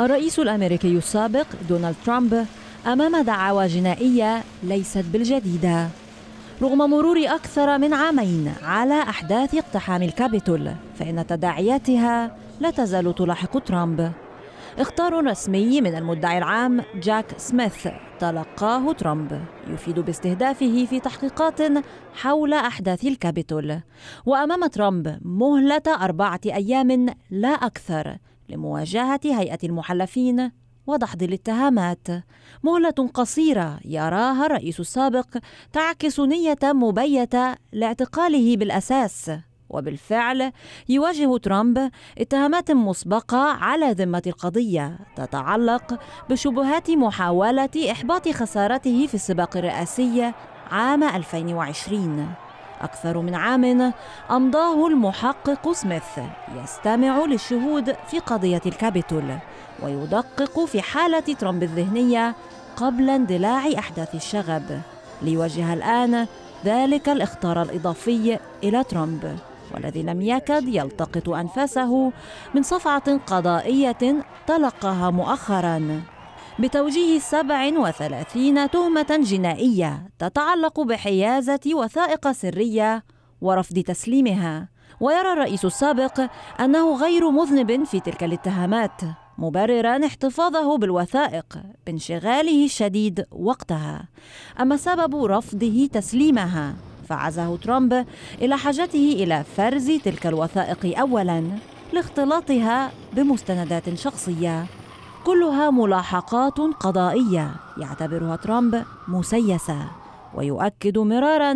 الرئيس الامريكي السابق دونالد ترامب امام دعاوى جنائيه ليست بالجديده رغم مرور اكثر من عامين على احداث اقتحام الكابيتول فان تداعياتها لا تزال تلاحق ترامب اختار رسمي من المدعي العام جاك سميث تلقاه ترامب يفيد باستهدافه في تحقيقات حول احداث الكابيتول وامام ترامب مهله اربعه ايام لا اكثر لمواجهة هيئة المحلفين ودحض الاتهامات مهلة قصيرة يراها الرئيس السابق تعكس نية مبيتة لاعتقاله بالأساس وبالفعل يواجه ترامب اتهامات مسبقة على ذمة القضية تتعلق بشبهات محاولة إحباط خسارته في السباق الرئاسي عام 2020 أكثر من عام أمضاه المحقق سميث يستمع للشهود في قضية الكابيتول ويدقق في حالة ترامب الذهنية قبل اندلاع أحداث الشغب ليوجه الآن ذلك الاخطار الإضافي إلى ترامب والذي لم يكد يلتقط أنفاسه من صفعة قضائية تلقاها مؤخراً بتوجيه 37 تهمة جنائية تتعلق بحيازة وثائق سرية ورفض تسليمها ويرى الرئيس السابق أنه غير مذنب في تلك الاتهامات مبررا احتفاظه بالوثائق بانشغاله الشديد وقتها أما سبب رفضه تسليمها فعزاه ترامب إلى حاجته إلى فرز تلك الوثائق أولا لاختلاطها بمستندات شخصيه كلها ملاحقات قضائية يعتبرها ترامب مسيسة ويؤكد مرارا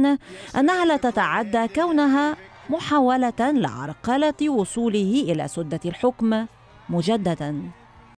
أنها لا تتعدى كونها محاولة لعرقلة وصوله إلى سدة الحكم مجددا